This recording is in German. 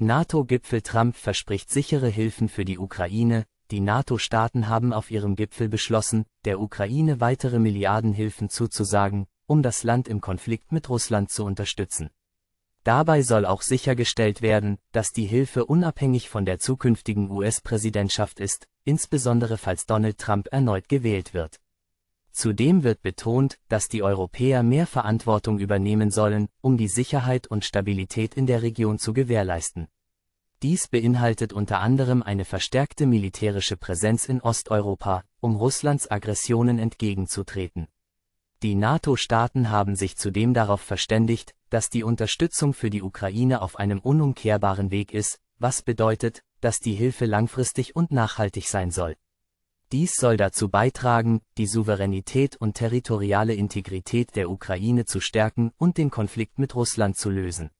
NATO-Gipfel Trump verspricht sichere Hilfen für die Ukraine, die NATO-Staaten haben auf ihrem Gipfel beschlossen, der Ukraine weitere Milliardenhilfen zuzusagen, um das Land im Konflikt mit Russland zu unterstützen. Dabei soll auch sichergestellt werden, dass die Hilfe unabhängig von der zukünftigen US-Präsidentschaft ist, insbesondere falls Donald Trump erneut gewählt wird. Zudem wird betont, dass die Europäer mehr Verantwortung übernehmen sollen, um die Sicherheit und Stabilität in der Region zu gewährleisten. Dies beinhaltet unter anderem eine verstärkte militärische Präsenz in Osteuropa, um Russlands Aggressionen entgegenzutreten. Die NATO-Staaten haben sich zudem darauf verständigt, dass die Unterstützung für die Ukraine auf einem unumkehrbaren Weg ist, was bedeutet, dass die Hilfe langfristig und nachhaltig sein soll. Dies soll dazu beitragen, die Souveränität und territoriale Integrität der Ukraine zu stärken und den Konflikt mit Russland zu lösen.